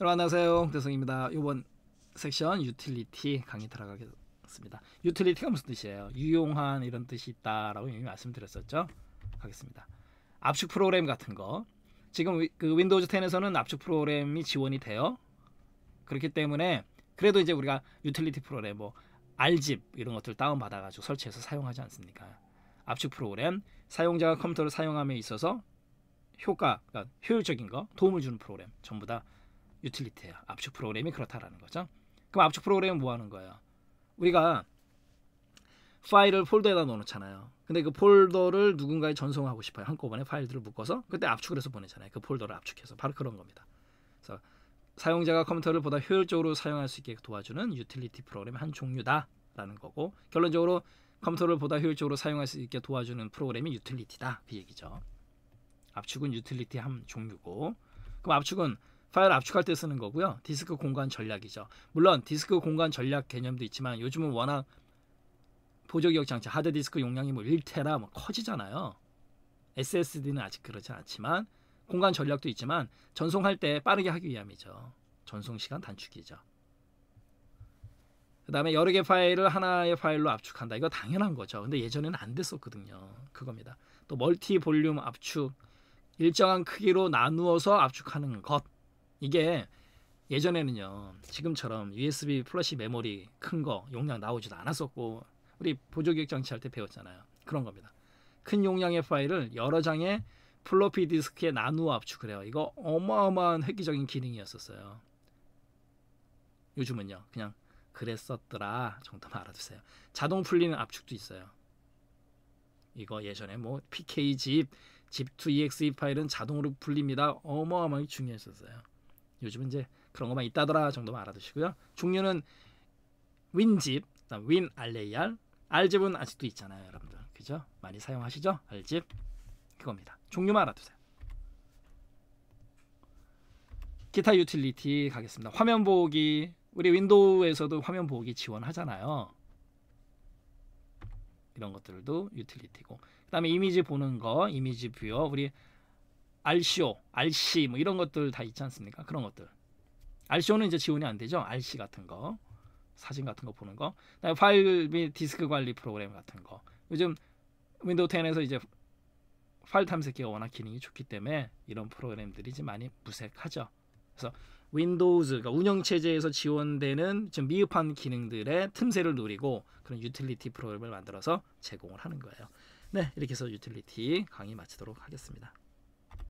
여러분 안녕하세요 홍대성입니다 이번 섹션 유틸리티 강의 들어가겠습니다 유틸리티가 무슨 뜻이에요 유용한 이런 뜻이 있다 라고 이미 말씀드렸었죠 가겠습니다 압축 프로그램 같은 거 지금 그 윈도우즈 10에서는 압축 프로그램이 지원이 돼요 그렇기 때문에 그래도 이제 우리가 유틸리티 프로그램 뭐 알집 이런 것들 다운받아 가지고 설치해서 사용하지 않습니까 압축 프로그램 사용자가 컴퓨터를 사용함에 있어서 효과, 그러니까 효율적인 거, 도움을 주는 프로그램 전부 다 유틸리티예요. 압축 프로그램이 그렇다라는 거죠. 그럼 압축 프로그램은 뭐 하는 거예요? 우리가 파일을 폴더에다 넣어놓잖아요. 근데 그 폴더를 누군가에 전송하고 싶어요. 한꺼번에 파일들을 묶어서 그때 압축을 해서 보내잖아요. 그 폴더를 압축해서 바로 그런 겁니다. 그래서 사용자가 컴퓨터를 보다 효율적으로 사용할 수 있게 도와주는 유틸리티 프로그램 한 종류다라는 거고 결론적으로 컴퓨터를 보다 효율적으로 사용할 수 있게 도와주는 프로그램이 유틸리티다 그 얘기죠. 압축은 유틸리티 한 종류고 그럼 압축은 파일 압축할 때 쓰는 거고요. 디스크 공간 전략이죠. 물론 디스크 공간 전략 개념도 있지만 요즘은 워낙 보조 기억 장치 하드디스크 용량이 뭐 1테라 뭐 커지잖아요. SSD는 아직 그렇지 않지만 공간 전략도 있지만 전송할 때 빠르게 하기 위함이죠. 전송 시간 단축이죠. 그 다음에 여러 개 파일을 하나의 파일로 압축한다. 이거 당연한 거죠. 근데 예전에는 안 됐었거든요. 그겁니다. 또 멀티 볼륨 압축 일정한 크기로 나누어서 압축하는 것 이게 예전에는요 지금처럼 USB 플래시 메모리 큰 거 용량 나오지도 않았었고 우리 보조기획 장치 할 때 배웠잖아요 그런 겁니다 큰 용량의 파일을 여러 장의 플로피 디스크에 나누어 압축을 해요 이거 어마어마한 획기적인 기능이었었어요 요즘은요 그냥 그랬었더라 정도만 알아두세요 자동 풀리는 압축도 있어요 이거 예전에 뭐 PK집, 집2 e x e 파일은 자동으로 풀립니다 어마어마하게 중요했었어요 요즘은 이제 그런 것만 있다더라 정도만 알아두시고요. 종류는 윈집, 윈 알레이알, 알집은 아직도 있잖아요, 여러분들. 그죠? 많이 사용하시죠? 알집 그겁니다. 종류만 알아두세요. 기타 유틸리티 가겠습니다. 화면 보기 우리 윈도우에서도 화면 보기 지원하잖아요. 이런 것들도 유틸리티고. 그다음에 이미지 보는 거, 이미지 뷰어 우리 RCO, RC 뭐 이런 것들 다 있지 않습니까? 그런 것들. RCO는 이제 지원이 안 되죠. RC 같은 거. 사진 같은 거 보는 거. 파일 및 디스크 관리 프로그램 같은 거. 요즘 윈도우 10에서 이제 파일 탐색기가 워낙 기능이 좋기 때문에 이런 프로그램들이 이제 많이 무색하죠. 그래서 윈도우즈 그러니까 운영 체제에서 지원되는 좀 미흡한 기능들의 틈새를 노리고 그런 유틸리티 프로그램을 만들어서 제공을 하는 거예요. 네, 이렇게 해서 유틸리티 강의 마치도록 하겠습니다.